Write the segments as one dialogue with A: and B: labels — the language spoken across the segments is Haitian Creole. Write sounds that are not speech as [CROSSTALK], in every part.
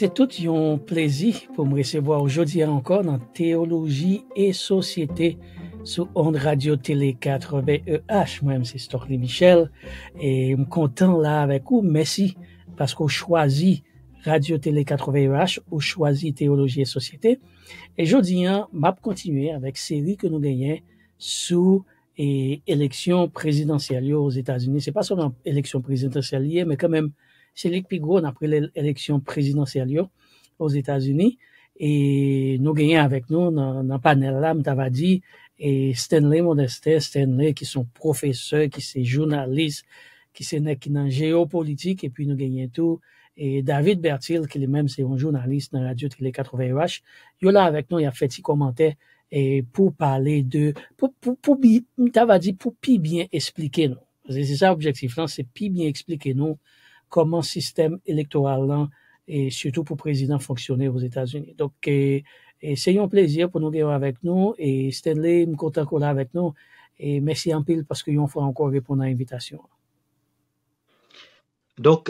A: C'est tout un plaisir pour me recevoir aujourd'hui encore dans Théologie et Société sur Onde Radio Télé 80EH. Moi-même, c'est Storley Michel et je suis content là avec vous. Merci parce qu'on choisit Radio Télé 80EH, on choisit Théologie et Société. Et aujourd'hui, hein, on va continuer avec série que nous gagnons sous et eh, élection présidentielle aux États-Unis. C'est pas seulement élection présidentielle, mais quand même cest l'équipe pigou après l'élection présidentielle aux états unis et nous gagnons avec nous dans le panel là, mtava dit et Stanley Modeste, Stanley qui sont professeurs, qui sont journalistes, qui sont dans géopolitique, géopolitique et puis nous tout. tout tout. David Bertil, qui même c'est un journaliste dans la Radio télé 80H, yo avec nous, il a fait ses commentaires et pour parler de, pour pour pour pour bien expliquer nous, c'est ça l'objectif c'est bien expliquer nous. koman sistem elektoral lan, et surtout pou prezident fonksyoner ouz Etats-Unis. Donc, se yon plezir pou nou geyo avèk nou, et Stanley mkontakola avèk nou, et mèsi anpil, paske yon fwa ankon repounan invitation.
B: Donc,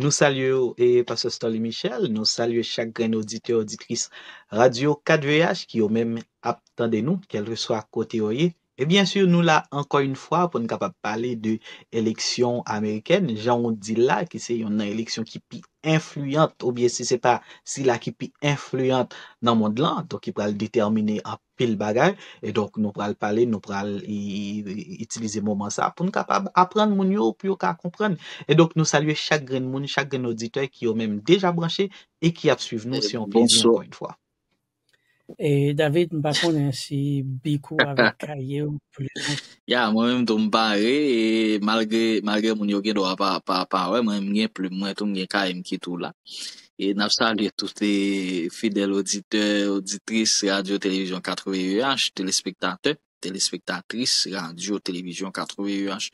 B: nou salye, et pasastan li Michel, nou salye chak gren auditè auditris Radio 4VH, ki yo mèm ap tande nou, kel reso akote oyè, Et bien sûr, nou la, anko yon fwa, pou nou kapab pale de eleksyon Ameriken, jan ou di la, ki se yon an eleksyon ki pi influyant, ou biye se se pa, si la ki pi influyant nan moun de lan, to ki pral determine an pil bagaj, et donc nou pral pale, nou pral itilize moun man sa, pou nou kapab apren moun yo, pou yo ka kompren. Et donc nou saluye chak gren moun, chak gren auditeur ki yo menm deja branché,
C: et ki ap suive nou eh, si yon plez yon anko yon fwa.
A: E, David, mba konen si bikou ava [LAUGHS] kaye ou ple?
C: Ya, mwen mwen mton mbare. E, malgre mwen yon gen do apapapap, mwen mwen mnen ple mwen ton mwen kaye mkito la. E, Napsa liye toute fidel auditris radio televizyon katreve yoyanj, telespektate, telespektatris radio televizyon katreve yoyanj,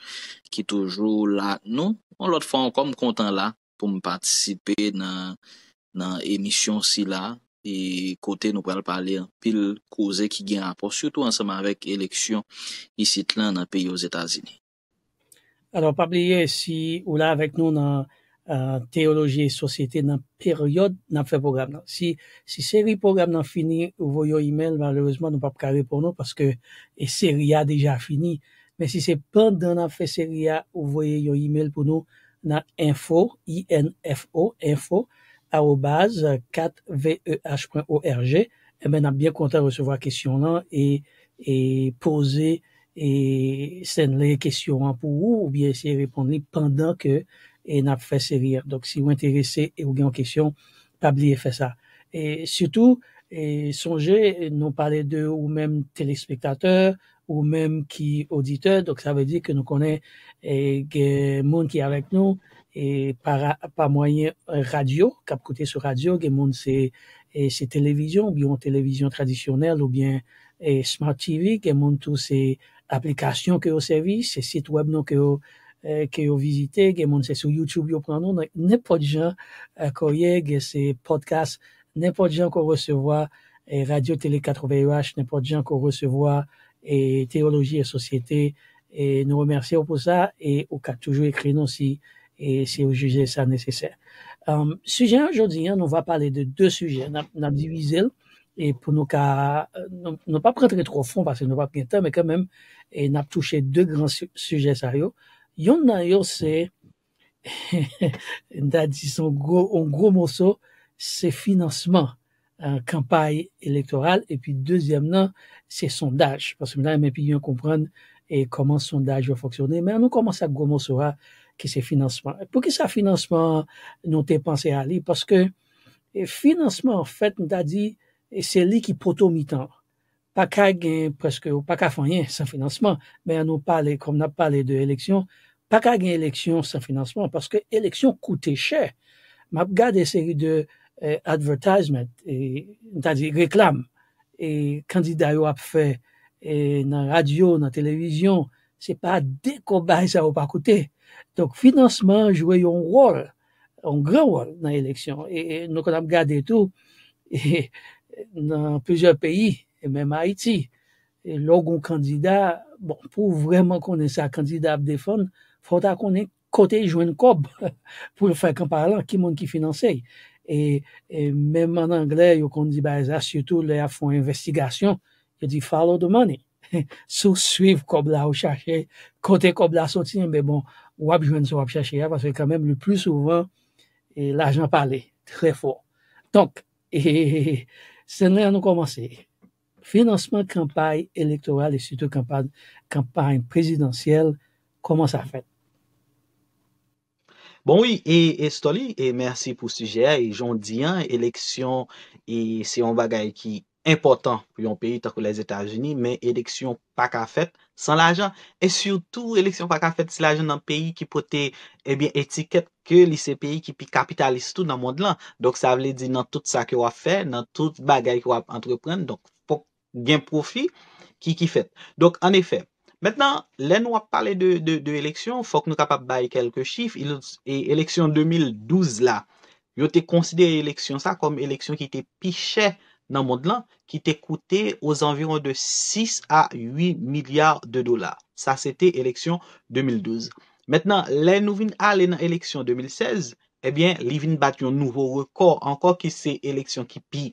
C: ki toujou la nou, an bon, lote fon kon m kontan la pou m patisipe nan emisyon si la. E kote nou pral pale pil kouze ki gen apos, suto ansama vek eleksyon isi tlan nan peyo Zetazini.
A: Alors, pa pleye, si ou la vek nou nan euh, teoloji e sosyete, nan peryode nan fe program nan. Si seri program nan fini, ou voyo email, malouzman nou pa prekare pou nou, paske e seria deja fini. Men si se pandan nan fe seria, ou voye yo email pou nou, nan info, I-N-F-O, info, 4veh.org. Et bien, on bien content de recevoir question là et, et poser et c'est les questions pour vous ou bien essayer de répondre pendant que et n'a fait servir. Donc, si vous intéressé et vous avez une question, pas oublier faire ça. Et surtout, et songez, nous parler de ou même téléspectateurs, ou même qui auditeurs. Donc, ça veut dire que nous connaissons que monde qui est avec nous et par, par moyen radio, cap côté sur radio, que monde c'est c'est télévision, ou bien télévision traditionnelle, ou bien et Smart TV, que monde tous ces applications que au service, ces sites web non que euh, que vous visitez, que monde c'est sur YouTube, vous prenez, n'importe gens, euh, collègues, ces podcast n'importe gens qu'on recevoir, et Radio Télé 80UH, n'importe gens qu'on recevoir, et Théologie et Société, et nous remercions pour ça, et au cas toujours écrit non si, et si vous jugez ça nécessaire. Um, sujet aujourd'hui, on hein, va parler de deux sujets. On a, divisé et pour nous cas, euh, ne pas prendre trop fond parce qu'on nous pas bien temps, mais quand même, et n'a touché deux grands sujets sérieux. Yon d'ailleurs c'est, on a dit son gros, un gros morceau, c'est financement, hein, campagne électorale, et puis deuxièmement, c'est sondage, parce que là, même puis comprennent comprendre et comment sondage va fonctionner, mais nous commence à gros morceau hein qui c'est financement. Pour que ça financement, nous pensé à lui? Parce que, eh, financement, en fait, nous t'a dit, eh, c'est lui qui proto mi Pas qu'à presque, pas qu'à faire sans financement. Mais à nous parler comme on a parlé de élection, pas qu'à élection sans financement. Parce que élection coûtait cher. M'a regardé série de, eh, advertisement, et, dit, réclame. Et, candidats ont a fait, et, dans la radio, dans la télévision, c'est pas des combats ça pas coûter. Donc, financement jouait un rôle, un grand rôle dans l'élection. Et, et nous on regardé tout [LAUGHS] dans plusieurs pays, et même Haïti. Et candidat, bon, pour vraiment connaître un candidat à défendre, faut ait côté joindre cob [LAUGHS] pour le faire parlant qui monde qui finance Et, même en anglais, ils dit, ben, ça, surtout, les font investigation, ils dit follow the money. [LAUGHS] Sous suivre COBE, là, ou chercher, côté COBE, là, sortir, mais bon, ou à besoin parce que quand même le plus souvent l'argent parlait très fort. Donc, [LAUGHS] et c'est là nous commencer. Financement campagne électorale et surtout campagne, présidentielle, comment ça fait?
B: Bon, oui, et, Stoli, et merci pour ce sujet. Et j'en dis, élection, et c'est un bagage qui impotant pou yon peyi takou les Etats-Unis, men eleksyon pa ka fet san l'ajan. Et surtout, eleksyon pa ka fet, se l'ajan nan peyi ki pote etiket ke li se peyi ki pi kapitalistou nan mond lan. Dok sa vle di nan tout sa ki wap fe, nan tout bagay ki wap entrepren, donk pok gen profi ki ki fet. Dok, an efet, metnan, len wap pale de eleksyon, fok nou kapap baye kelke chif, e eleksyon 2012 la, yo te konsidere eleksyon sa kom eleksyon ki te piche sa, nan mond lan ki te koute yo zanviron de 6 a 8 milyar de dolar. Sa sete eleksyon 2012. Metnan, le nou vin a le nan eleksyon 2016, ebyen, li vin bat yon nouvo rekord ankor ki se eleksyon ki pi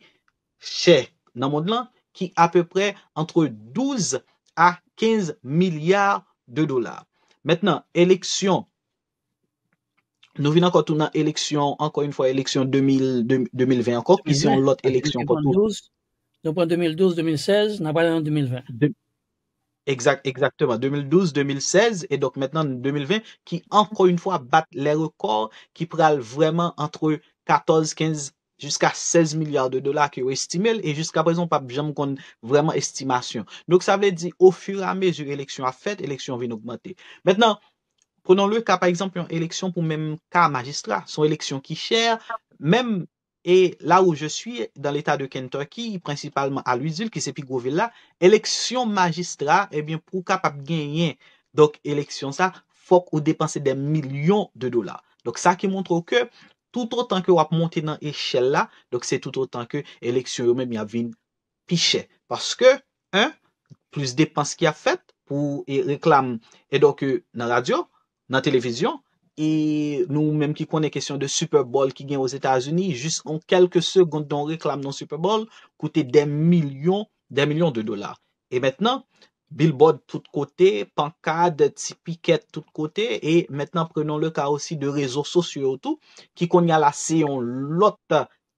B: chè nan mond lan ki apèpè entre 12 a 15 milyar de dolar. Metnan, eleksyon 2012, Nou vi nan kontou nan eleksyon, ankon yon fwa eleksyon 2020 ankon, ki si yon lot eleksyon kontou.
A: Nou pon 2012, 2016, nan wala nan 2020.
B: Exactement. 2012, 2016, et donc maintenant 2020, ki ankon yon fwa bat le rekord, ki pral vreman antre 14, 15, jusqu'a 16 milyard de dola ki yo estimel, et jusqu'a prezon pa, jen moun kon vreman estimasyon. Nou ki sa vle di, ou fur a me, yon eleksyon a fet, eleksyon vin augmente. Mwenen, Prenon lè ka, pa exemple, yon eleksyon pou mèm ka magistra. Son eleksyon ki chèr, mèm e la ou je suis dan l'état de Kentucky, principalman a Louisville, ki se pi gouvel la, eleksyon magistra, ebyen eh pou kapap genyen. Dok eleksyon sa, fok ou depanse den milyon de dolar. Dok sa ki montre ou ke, tout ou tan ke wap monte nan eschèl la, dok se tout ou tan ke eleksyon yon mèm yavine pichè. Paske, un, plus depanse ki a fèt, pou y reklam, e dok nan euh, radyo, nan televizyon, e nou menm ki konen kesyon de Super Bowl ki gen os Etats-Unis, jist an kelke segonde don reklam nan Super Bowl, koute den milyon de dolar. Et maintenant, billboard tout kote, pankade, tipiket tout kote, e et maintenant prenon le ka osi de rezo sosyo ou tou, ki konen la seyon lot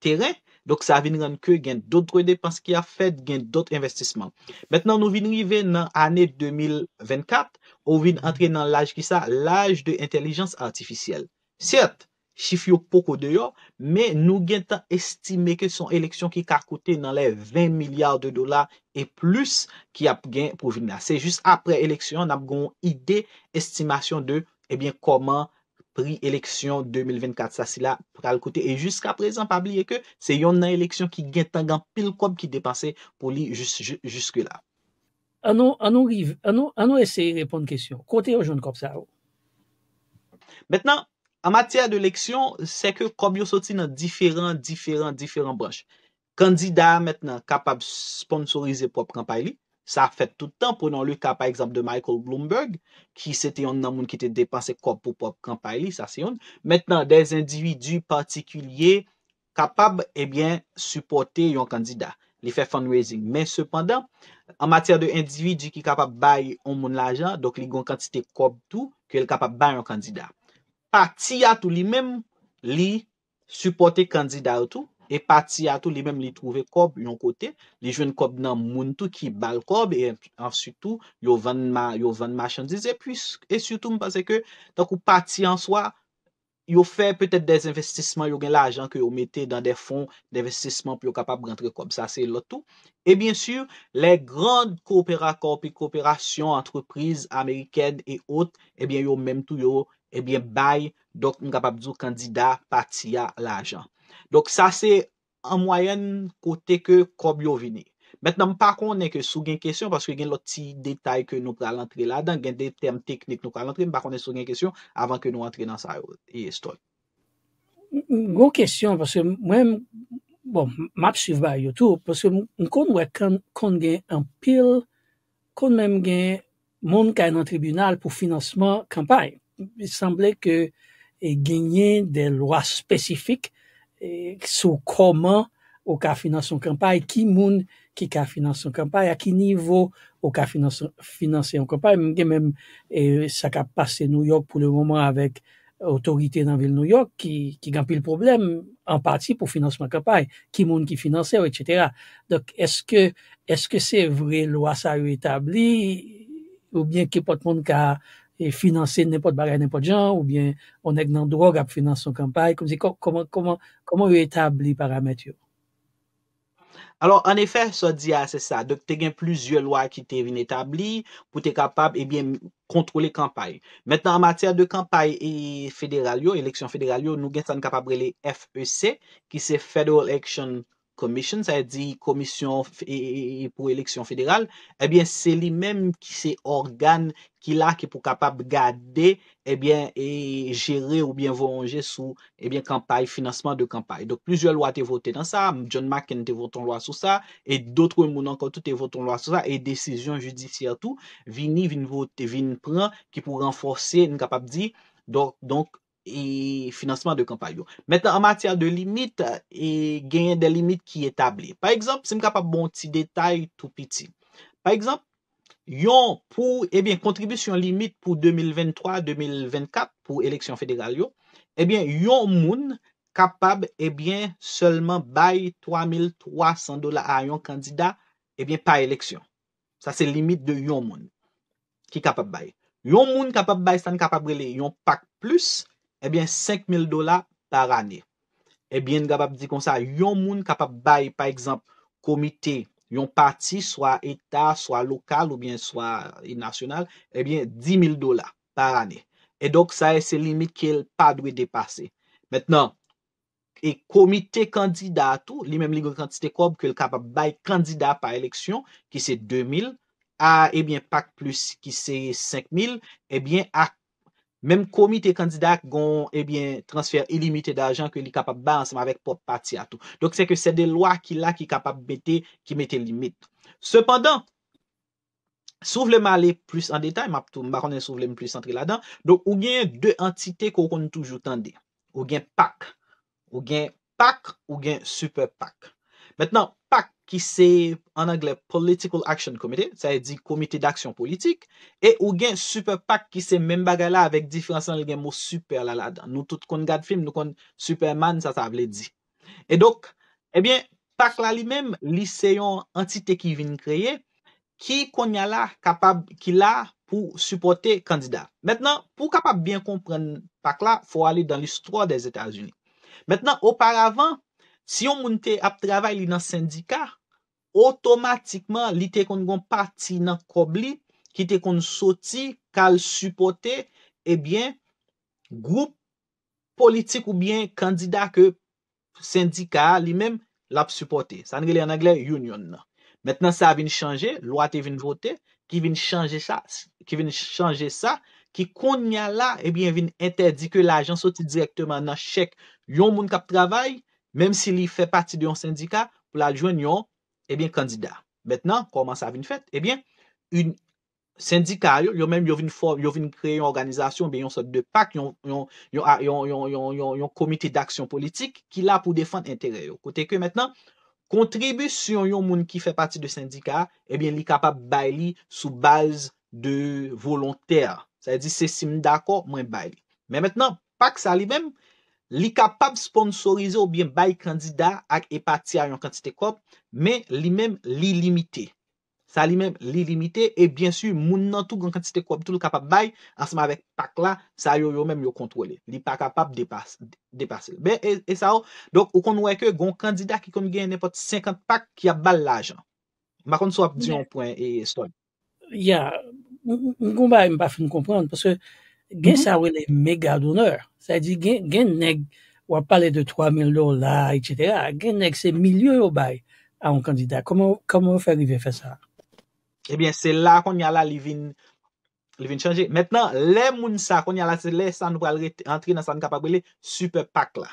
B: teren, Dok sa vin ran ke gen dout dre depans ki a fet, gen dout investisman. Metnan nou vin rive nan ane 2024, ou vin antre nan laj ki sa, laj de intelijans artificel. Siert, chif yo poko deyo, men nou gen tan estime ke son eleksyon ki kakote nan le 20 milyar de dolar e plus ki ap gen pou vin la. Se jist apre eleksyon, nap goun ide, estimasyon de, ebyen, eh koman gen. Pri eleksyon 2024, sa si la pral kote. E jiska prezen, Pabli, e ke se yon nan eleksyon ki gen tangan pil koum ki depanse pou li juske la.
A: Anon, anon, anon, anon eseye repon kesyon. Kote yo joun koum sa ou.
B: Metnan, an matia de eleksyon, se ke koum yo soti nan diferan, diferan, diferan branche. Kandida metnan kapab sponsorize pou ap kampay li. Sa fèt tout an, pou nan lè ka pa ekzamp de Michael Bloomberg, ki sète yon nan moun ki te depanse kop pou pop kampay li, sa sè yon. Mèt nan, des individu patikulye kapab, ebyen, eh supporte yon kandida, li fè fundraising. Men sèpandan, an matèr de individu ki kapab bay yon moun lajan, dok li gwen kantite kop tou, ki el kapab bay yon kandida. Pati atou li mèm, li supporte kandida ou tou, E pati a tou li mem li trouve kob yon kote. Li jwen kob nan moun tou ki bal kob. E ansu tou, yo vand ma chan diz. E puis, e soutou mpase ke, tak ou pati an swa, yo fe petet des investisman, yo gen la ajan ke yo mette dan de fon de investisman pou yo kapab rentre kob. Sa se lotou. E bien sur, le grand kooperakor pi kooperasyon, antreprise, amerikèn e ot, e eh bien yo menm tou yo, e bien bay, dok mkapab zou kandida pati a la ajan. Donk sa se an mwayen kote ke kob yo vini. Met nan m pa konen ke sou gen kesyon, paske gen lot si detay ke nou pralantre la dan, gen de tem teknik nou pralantre, m pa konen sou gen kesyon, avan ke nou antre nan sa yon. Ye ston.
A: M go kesyon, paske m wèm, bon, map suiv ba yotou, paske m kon wèk kon gen an pil, kon mèm gen moun ka en an tribunal pou financeman kampay. Me semblè ke e genye de lwa spesifik E, Sur comment au cas de financer campagne, qui monde qui cas financé une campagne, à qui niveau au cas de financer campagne, même même ça a e, passé New York pour le moment avec autorité dans la ville de New York qui qui le problème en partie pour financement campagne, qui monde qui finance etc. Donc est-ce que est-ce que c'est vrai loi ça établi ou bien que porte monde qui et financer n'est pas de bagay, n'est pas de jan, ou bien, on n'est que dans le droit à financer son campagne, comment est établi
B: paramètre? Alors, en effet, ça dit, ah, c'est ça, donc, t'es gagne plusieurs lois qui t'es vien établi, pou t'es capable, eh bien, contrôler campagne. Maintenant, en matière de campagne et fédéralio, élection fédéralio, nous gagne, ça nous capable, les FEC, qui c'est Federal Action Council, komisyon, sa yè di komisyon pou eleksyon federal, ebyen, se li menm ki se organ ki la ki pou kapab gade ebyen, eh e jere ou byen vongè sou, ebyen, eh kampay, financeman de kampay. Dok, plizye lwa te votè nan sa, John McCain te voton lwa sou sa, e dotre moun ankon tout te voton lwa sou sa, e desisyon judisyatou vini, vini votè, vini pran ki pou renforsè, n kapab di, donk, donk, e financeman de kampanyo. Metan an matyar de limite e genyen de limite ki etabli. Par exemple, se m kapab bon ti detay tou piti. Par exemple, yon pou, ebyen, kontribisyon limite pou 2023-2024 pou eleksyon federal yo, ebyen, yon moun kapab ebyen, solman bay 3300 dola a yon kandida ebyen, pa eleksyon. Sa se limite de yon moun ki kapab bay. Yon moun kapab bay san kapab rele yon pak plus Ebyen, 5,000 dola par ane. Ebyen, eh nga pap di kon sa, yon moun kapap bay, pa eksemp, komite, yon pati, swa etat, swa lokal, oubyen, swa inasyonal, ebyen, eh 10,000 dola par ane. E dok, sa e se limit ki el pa dwe depase. Metnen, e komite kandida tou, li menm li go kandite kob, ki el kapap bay kandida pa eleksyon, ki se 2,000, a, ebyen, eh pak plus ki se 5,000, ebyen, ak Mem komite kandidak gon, ebyen, transfer ilimite da jan ke li kapap ba ansama vek pop pati ato. Dok se ke se de lwa ki la ki kapap bete ki mete limit. Sepandan, souvleman le plus an detay, ma konen souvleman plus antre la dan, dok ou gen de entite ko kon toujou tende. Ou gen pak, ou gen pak, ou gen super pak. Mètnen, PAK ki se en anglè Political Action Committee, sa yè di Komite d'Aksyon Politik, e ou gen Super PAK ki se men bagay la avèk difransan lè gen mò Super laladan. Nou tout konn gade film, nou konn Superman, sa sa avlè di. E dok, ebyen, eh PAK la li mèm, li se yon antite ki vin kreye, ki konn ya la kapab ki la pou supporte kandida. Mètnen, pou kapab byen kompren PAK la, pou alè dan l'histoire des Etats-Unis. Mètnen, oparavan, Si yon moun te ap travay li nan sindikar, otomatikman li te kon kon pati nan kob li, ki te kon soti, kal supporte, ebyen, group, politik ou byen kandida ke sindikar li men, lap supporte. San gile anagle, yon yon nan. Metnan sa vin chanje, lo ate vin vote, ki vin chanje sa, ki vin chanje sa, ki kon nyan la, ebyen vin entedi ke la ajan soti direktman nan shek, yon moun kap travay, Mem si li fè pati de yon syndika pou la jwen yon kandida. Mètnen, koman sa vin fèt? Ebyen, yon syndika, yon men yon vin kre yon organizasyon, yon sot de pak, yon komite d'aksyon politik ki la pou defante entereyo. Kote ke mètnen, kontribusyon yon moun ki fè pati de syndika, ebyen li kapap bay li sou baz de volontèr. Sa yon di se sim d'akò, mwen bay li. Mètnen, pak sa li mèm. li kapap sponsorize ou bien bayi kandida ak e pati a yon kantite kop, men li men li limite. Sa li men li limite, e bien su, moun nan tou yon kantite kop, tou li kapap bayi, ansama vek pak la, sa yo yo men yo kontwele. Li pa kapap depase. Ben, e sa ou, donk ou kon wè ke yon kandida ki kon gen nefot 50 pak, ki ap bal lajan. Ma kon sou ap diyon pwen e stoy. Ya,
A: yon ba yon pa foun kompran, paske, Gen mhm. sa wele mega doner. Sa di gen neg wap pale de 3000 do la, etc. Gen neg se milyo yo bay a un kandida. Komo fè rive fè sa?
B: Ebyen, se la kon yala li vin chanje. Metnan, le moun sa kon yala se le san nou pral re entri nan san kapak wele, super pak la.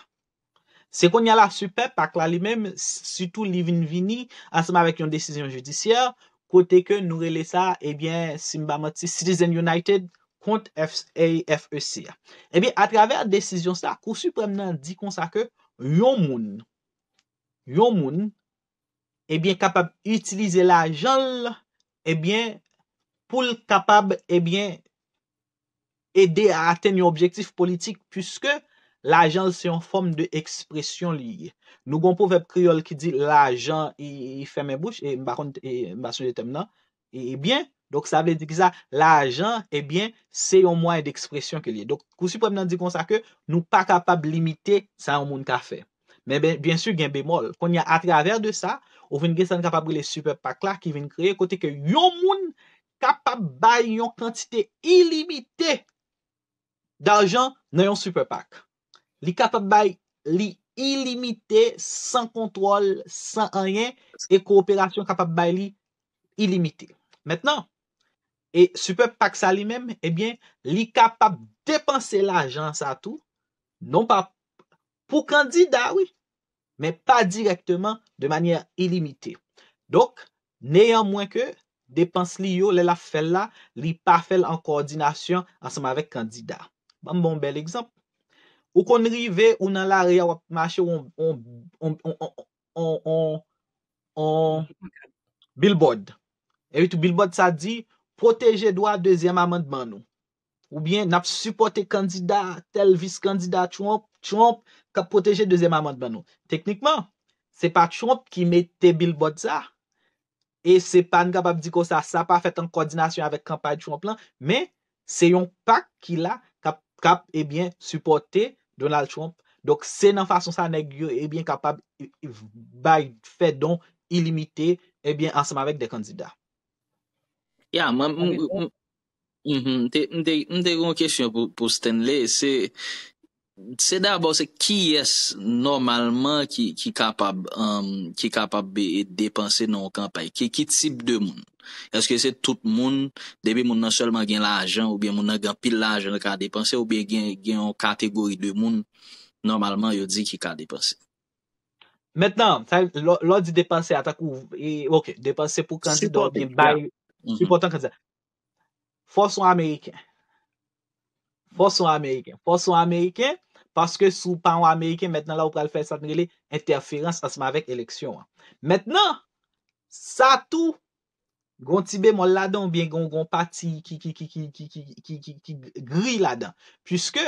B: Se kon yala super pak la li men, sütou li vin vini ansama vek yon desisyon judisyar, kote ke nou rele sa, ebyen, eh Simba Mati, Citizen United, kont F-E-C-A. Ebyen, a traver desizyon sa, kousu premenan di konsa ke, yon moun, yon moun, ebyen eh kapab itilize la jal, ebyen, eh pou l kapab, ebyen, eh ede a ten yon objektif politik, pyske la jal se yon form de ekspresyon li. Nou goun pou vep kriol ki di, la jal, e fè men bouch, e mba kont, e mba sou jete menan, ebyen, Donk sa vè di ki sa, la ajan, ebyen, se yon mwen d'ekspresyon ki liye. Donk kousi pou mnen di kon sa ke, nou pa kapab limite sa yon moun ka fe. Men ben, bien sur gen bemol. Kon ya atraver de sa, ou ven ge san kapab li le superpak la ki ven kreye kote ke yon moun kapab bay yon kantite ilimite d'ajan nan yon superpak. Li kapab bay li ilimite, san kontrol, san anyen, e koopelasyon kapab bay li ilimite. E soupep Paksa li men, ebyen, li kapap depanse la jans a tou, non pa pou kandida, oui, men pa direktman de manyen ilimite. Dok, neyan mwen ke, depanse li yo, le la fèl la, li pa fèl an koordinasyon, an soma vek kandida. Bon bon bel ekzamp. Ou kon rive, ou nan la reyaw ap mache, ou on, on, on, on, on, on, on, on, on, bilbord. E vitou bilbord sa di, proteje do a deuxième amant ban nou. Ou bien, nap supporte kandida tel vice kandida Trump, Trump kap proteje deuxième amant ban nou. Teknikman, se pa Trump ki mette bil bot sa, e se pa nga bab di ko sa, sa pa fet an koordinasyon avek kampaye Trump lan, men se yon pak ki la kap, kap, e bien, supporte Donald Trump. Dok se nan fason sa negyo, e bien, kapab e, e, bay fè don ilimite, e bien, ansama vek de kandida.
C: Ya, mwen te yon kèsyon pou Sten le, se dè abou se ki es normalman ki um, kapab be depanse nan w kan paye? Ki tip de moun? Eske se tout moun, debè moun nan selman gen l'ajan, ou bien moun nan gen pil l'ajan la ka depanse, ou bien gen yon kategori de moun, normalman yo di ki ka depanse. Mèt
B: nan, lò di depanse, atak ou, e, ok, depanse pou kantido, gen paye,
C: Mhm.
B: Fos ou Ameriken Fos ou Ameriken Fos ou Ameriken Paske sou pan ou Ameriken Metnen la ou pral fè saten gèle Interferans asman vek eleksyon Metnen Satou Gon tibè mon ladan Bi en gon pati Ki gri ladan Puske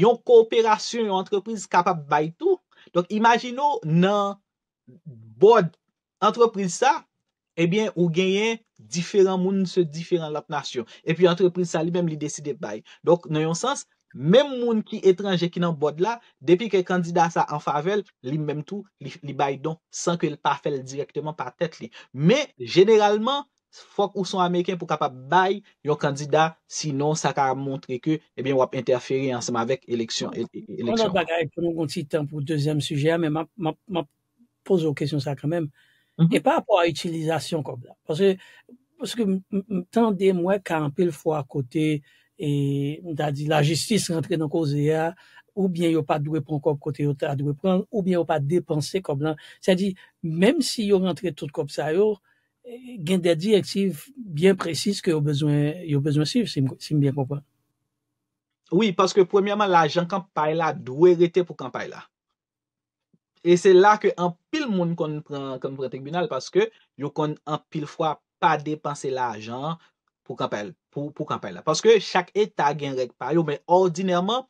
B: yon koopération Yon entreprise kapap bay tou Tonk imagino nan Bòd entreprise sa Nan ebyen ou genyen diferant moun se diferant lop nasyon. Epi yon antreprise sa li menm li deside bay. Donk nou yon sens, menm moun ki etranje ki nan bod la, depi ke kandida sa an favel, li menm tou li bay donk san ke l pa fel direktman pa tet li. Men, generalman, fok ou son Ameriken pou kapap bay yon kandida, sinon sa ka montre ke, ebyen wap interferi ansanman vek eleksyon. Mwen e, an bagay konon konti tan pou dezem sujè, menman
A: pose ou kesyon sa kremenm, E pa apwa a itilizasyon kob la. Pwese mtande mwen ka anpil fwa kote, e mta di la jistis rentre nan koze ya, ou bien yo pa dwe pran kob kote yo ta dwe pran, ou bien yo pa depanse kob la. Sadi, menm si yo rentre tout kob sa yo, gen de di reksiv bien presis yo bezwen siv, si mbyen kompa.
B: Oui, paske premiaman la jan kampay la, dwe rete pou kampay la. E se la ke an pil moun kon pren tribunal paske yo kon an pil fwa pa depanse la ajan pou kampel la. Paske chak etat gen rek pa yo, men ordineyman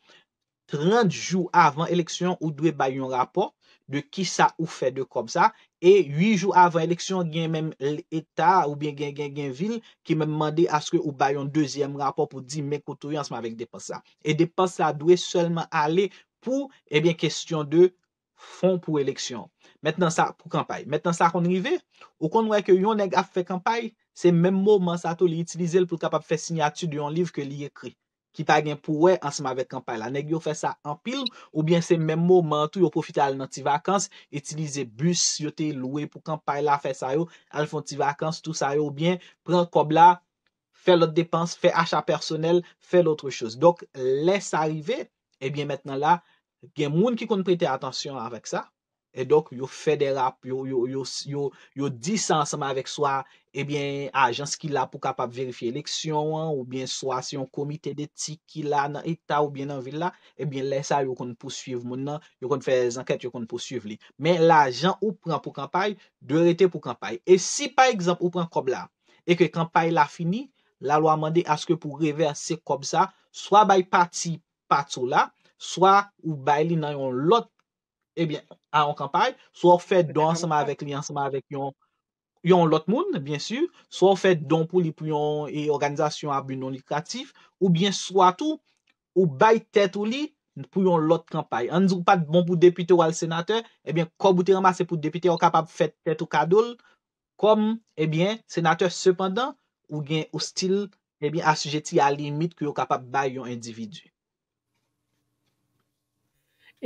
B: 30 jou avan eleksyon ou dwe bay yon rapor de ki sa ou fe de kom sa e 8 jou avan eleksyon gen menm l etat ou gen gen gen vil ki menm mande aske ou bay yon deuxième rapor pou di menkotoyan seman vek depan sa. E depan sa dwe selman ale pou ebyen kestyon de fon pou eleksyon. Mèt nan sa pou kampay. Mèt nan sa kon rive, ou kon wè ke yon neg a fè kampay, se mèm mò man sa tou li itilize l pou kapap fè sinyatu diyon liv ke li ekri. Ki pagyen pou wè ansama vè kampay la. Neg yo fè sa anpil ou bien se mèm mò man tou yo profite al nan ti vakans itilize bus, yote loue pou kampay la fè sayo al fon ti vakans tou sayo ou bien pren kob la fè lot depans, fè achat personel fè lotre chos. Dok lè sa rive, ebyen eh mèt nan la gen moun ki kon prete atansyon avèk sa, e dok yo federa, yo dis ansama avèk swa, ebyen ajans ki la pou kapap verifiye leksyon an, oubyen swa se yon komite detik ki la nan etat oubyen nan villa, ebyen lè sa yo kon pou suyv moun nan, yo kon fè zankèt yo kon pou suyv li. Men l'ajans ou pran pou kampay, de rete pou kampay. E si pa ekzamp ou pran kob la, e ke kampay la fini, la lwa mande aske pou reverse kob sa, swa bay pati pato la, Soa ou bay li nan yon lot, ebyen, a yon kampay. Soa ou fè don sema avèk li ansama avèk yon lot moun, bien sûr. Soa ou fè don pou li pou yon e, organizasyon abunon likratif. Ou bien, soa tou, ou bay tètou li pou yon lot kampay. Anzou pat bon pou depite ou al senate, ebyen, kobouti ramase pou depite ou kapap fèt tètou kadoul. Kom, ebyen, senate sepandan, ou gen ou stil, ebyen, asujeti a limit ki yo kapap bay yon individu.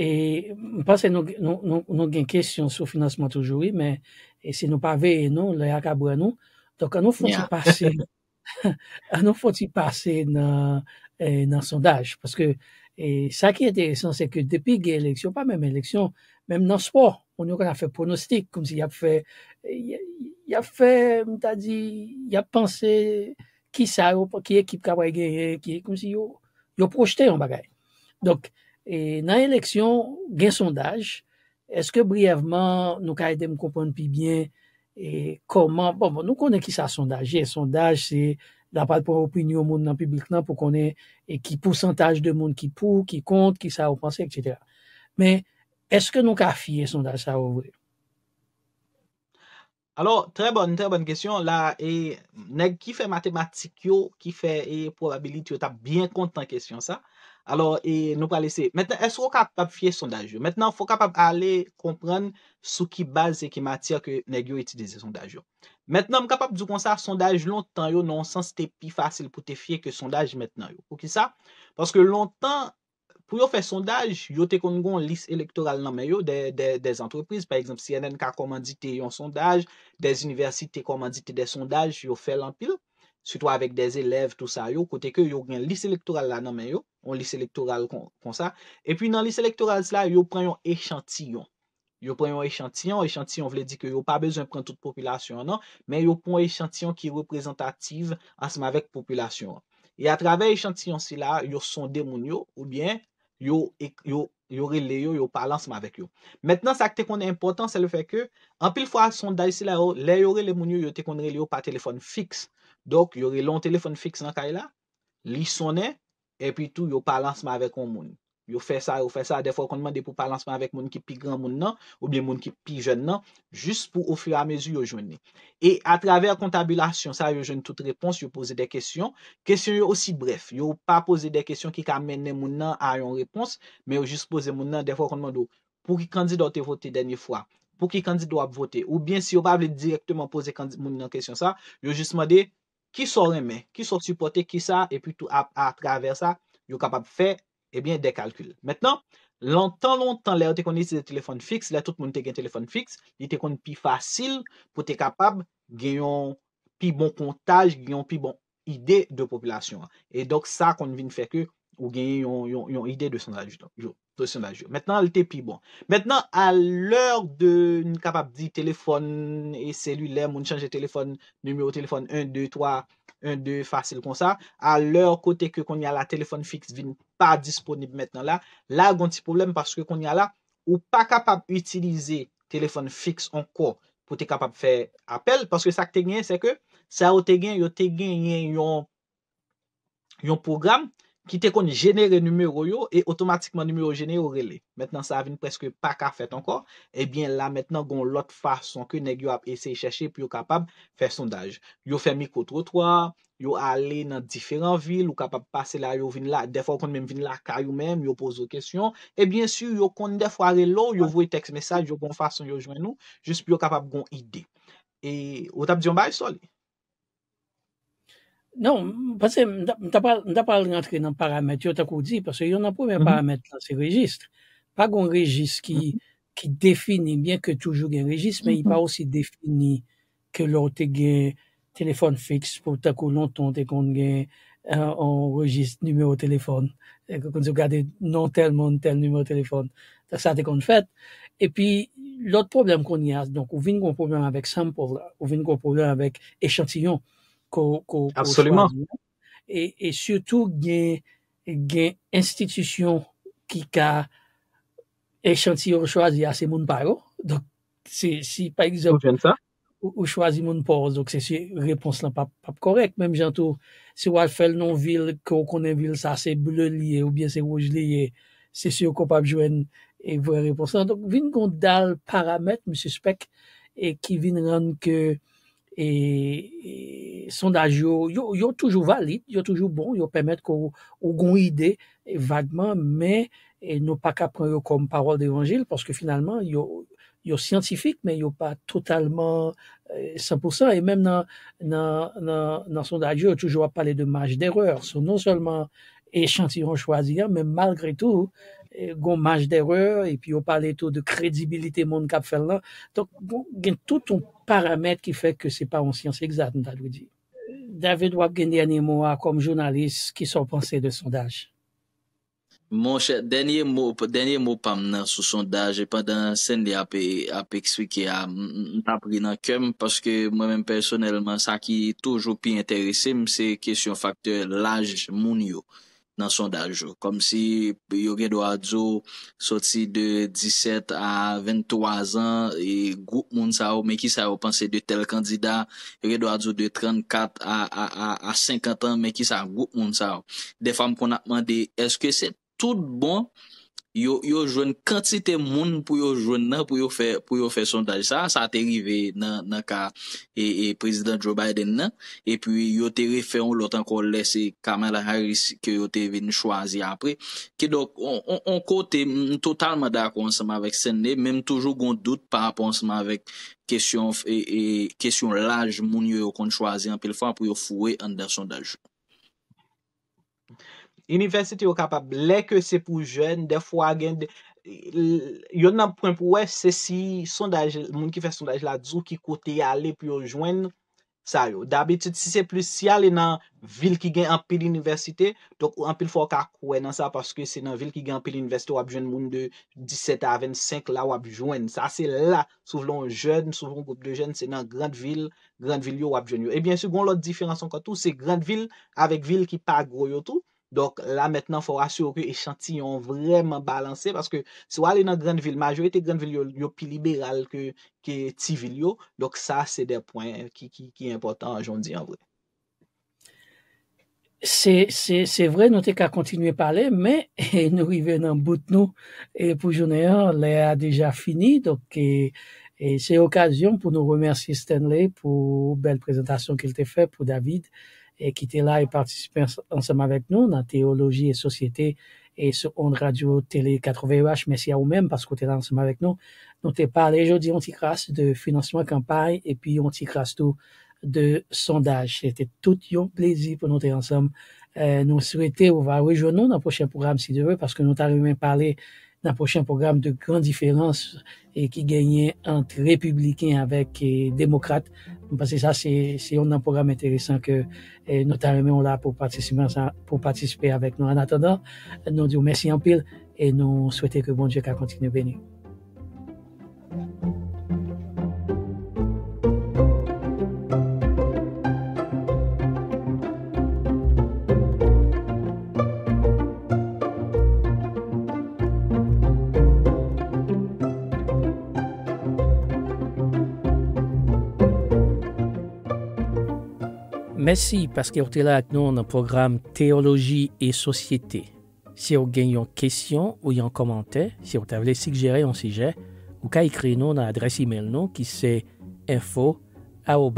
A: Et pense que nous avons une question sur le financement toujours, oui, mais et si nous ne pas, nous, nous avons cabré, nous. Donc, nous faut passer, [LAUGHS] nous faut passer euh, dans le sondage. Parce que et ça qui est intéressant, c'est que depuis les pas même élection, même dans le sport, on a fait pronostic, comme s'il y a fait, il a fait, t'as dit, il a pensé qui ça, qui équipe qui a qui comme si yo y projeté un Donc, E nan eleksyon gen sondaj, eske briyevman nou ka edem kompon pi byen, e bon, bon, nou konen ki sa sondaj, jen sondaj se la pal pou opinyo moun nan publik nan pou konen e ki pou santaj de moun ki pou, ki kont, ki sa ou panse, etc. Men, eske nou ka fie sondaj sa ou?
B: Alors, tre bon, tre bon kesyon la, e neg ki fe matematik yo, ki fe e probabilit yo, ta bien kontan kesyon sa, Alors, e, nou pralese, maintenant, est-ce qu'on kapap fie sondaj yo? Maintenant, fok kapap ale kompren sou ki base e ki matir ke neg yo etidize sondaj yo. Maintenant, m kapap djou kon sa sondaj lontan yo, non sens te pi fasil pou te fie ke sondaj maintenant yo. Fok isa? Parce que lontan, pou yo fè sondaj, yo te kon goun lis elektoral nan men yo de des entreprise. Par exemple, CNN ka komandite yon sondaj, des universite komandite de sondaj, yo fè lant pil. Soutou avèk des elev, tout sa yo, kote ke yo gen lis elektoral nan men yo. pon liselektoral kon sa. E pi nan liselektoral si la, yo preyon echantillon. Yo preyon echantillon, echantillon vle di ke yo pa bezon pren tout populasyon nan, men yo pon echantillon ki reprezentative an seman vek populasyon. E a trabe echantillon si la, yo sonde moun yo, ou bien, yo re leyo, yo palan seman vek yo. Metnan sa ki te konen impotant, se le feke, an pil fwa sonde da yisi la yo, le yo re le moun yo, yo te konen re yo pa telefon fix. Dok, yo re lon telefon fix nan kay la, li sone, Epi tou, yo pa lanseman avek yon moun. Yo fe sa, yo fe sa, defo kon mande pou pa lanseman avek moun ki pi gran moun non? nan, ou bi moun ki pi jen nan, jist pou ou fi la mezu yo jwene. E a traver kontabilasyon sa, yo jwene tout repons, yo pose de kesyon. Kesyon yo osi bref, yo pa pose de kesyon ki kamene moun nan a yon repons, me yo jist pose moun nan defo kon mande ou, pou ki kandidote vote denye fwa, pou ki kandidote vote, ou bi si yo pa vle direktman pose moun nan kesyon sa, yo jist mande, ki so remè, ki so supportè ki sa, epi tout a traversa, yo kapab fè, ebyen dekalkül. Mètnan, lantan lantan lè, yo te koni se telefon fix, lè tout moun te gen telefon fix, yo te koni pi fasil, pou te kapab genyon pi bon kontaj, genyon pi bon ide de popolasyon. E doks sa kon vin fèk yo, ou genyon ide de sondajit. Mètnen al te pi bon, mètnen al lèr de nou kapap di telefon e selülem, moun chanje telefon, numèro telefon 1, 2, 3, 1, 2, fasil kon sa, al lèr kote ke kon yal la telefon fix vin pa disponib mètnen la, la gonti problem paske kon yal la, ou pa kapap utilize telefon fix anko pou te kapap fe apel, paske sa ke te gen, se ke, sa ou te gen, yo te gen yon, yon programme, ki te kon jenere numero yo, e otomatikman numero jenere yo rele. Metnan sa avin preske pa ka fet anko, ebyen eh la metnan gon lot fason ke neg yo ap eseye cheshe, pou yo kapab fè sondaj. Yo fè mikotro towa, yo ale nan diferan vil, yo kapab pase la, yo vin la, defo kon men vin la ka yo men, yo pose wè kèsyon, ebyen si yo kon defo ale lo, yo vwe teks mesaj, yo kon fason yo jwen nou, jist pou yo kapab gon ide. E yo tap diyon bay soli.
A: Non, parce que je pas rentrer dans paramètres, tu as dit, parce que y a un premier mhm. paramètre, c'est le registre. Pas qu'on registre qui, mhm. qui définit bien que toujours un registre, mais il n'est mhm. pas aussi défini que l'autre un téléphone fixe pour ta longtemps euh, un registre numéro téléphone. Quand vous regardez non tellement tel numéro de téléphone. C'est ça qu'on fait. Et puis, l'autre problème qu'on y a, donc, on vient un problème avec sample, on vient un problème avec échantillon. Absolument. et, et, surtout, il y a institution qui a échantillon choisi à ces monde paro. Donc, si par exemple, ou, ou choisi monde paro, donc c'est réponse là pas, pas correcte. Même j'entends, si on fait non ville, qu'on connaît ville, ça c'est bleu lié ou bien c'est rouge lié, c'est sûr qu'on peut jouer et vraie réponse Donc, Donc, vin qu'on dalle paramètre, me suspecte, et qui vient rendre que, et sondage yo, yo, toujours toujou toujours yo toujou bon, yo permettre d'idées vaguement, mais ide ne men pas pa ka prendre comme parole d'évangile parce que finalement yo, yo scientifique, mais yo pa totalman 100%, Et même dans nan, dans dans dans yo, yo toujou toujours de marge d'erreur, so non seulement échantillon chwazi, mais malgré tout euh, gon marge d'erreur, et puis on pale tout de crédibilité monde kap fel là, tout un paramètre qui fait que c'est pas en science exacte, on t'a dit. David Wapgeni ane mou a kom jounalist ki sou panse de sondaj.
C: Mon chè, denye mou pam nan sou sondaj, pandan sen li ap ekswike a mpapri nan kem, paske mwen men personelman sa ki toujou pi interese, mse kesyon faktor laj moun yo. nan sondajou. Kom si yo Redouadzou soti de 17 a 23 an e goup moun sa ou, men ki sa ou panse de tel kandida, Redouadzou de 34 a 50 an, men ki sa ou goup moun sa ou. De fam kon apman de, eske se tout bon yo jwen kantite moun pou yo jwen nan pou yo fè sondaj sa, sa te rive nan ka e, e prezident Joe Biden nan, e pi yo te refè ou lotan kon lese Kamala Harris ki yo te veni chwazi apre, ki dok on kote total mada akonsman vek sè ne, menm toujou goun dout pa aponsman vek e, e, kesyon laj moun yo kon chwazi an, pil fwa pou yo fwe an da sondaj. An.
B: Universite yo kapab le ke se pou jwen, defwa gen, yon nan pwen pou wè se si sondaj, moun ki fè sondaj la dzo ki kote yale pi yo jwen, sa yo. Da abitit, si se plus, si yale nan vil ki gen anpil universite, dok anpil fwa kak wè nan sa, paske se nan vil ki gen anpil universite wap jwen moun de 17 a 25 la wap jwen. Sa se la, souvlon jwen, souvlon koup de jwen, se nan grand vil, grand vil yo wap jwen yo. E eh byensou, goun lot diferanson kwa tou, se grand vil avek vil ki pa gro yo tou, Donk la mettenan fwa asyo ke esanti yon vreman balanse, paske se wale nan Grenville majo, ete Grenville yon pi liberal ke ti vil yo, donk sa se der poen ki important anjon di anvre.
A: Se vre, nou te ka kontinuye pale, men [LAUGHS] nou rive nan bout nou, pou jounen an, lè a deja fini, donk se okasyon pou nou remersi Stanley pou bel prezentasyon ki l te fe pou David, et qui était là et participait ensemble avec nous dans Théologie et Société et sur Onde Radio Télé 80H. Merci à vous-même parce que vous êtes ensemble avec nous. Nous t'ai parlé aujourd'hui anti-crasse de financement campagne et puis on crasse tout de sondage. C'était tout un plaisir pour nous être ensemble. Euh, nous souhaitons, vous va rejoindre dans le prochain programme si de veut parce que nous t'arrivons même parler dans le prochain programme de grande différence et qui gagnait entre républicains avec et démocrates. Parce que ça, c'est, c'est un programme intéressant que nous notamment on là pour participer, pour participer avec nous. En attendant, nous disons merci en pile et nous souhaitons que bon Dieu continue à bénir. Merci parce que vous êtes là avec nous dans le programme Théologie et Société. Si vous avez une question ou un commentaire, si vous avez suggéré un sujet, vous pouvez écrire nous dans l'adresse email nous, qui c'est info 4veh.org.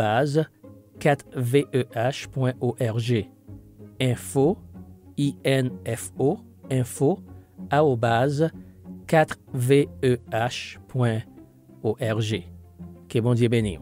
A: Info, I-N-F-O, e info, 4veh.org. Que bon Dieu bénisse.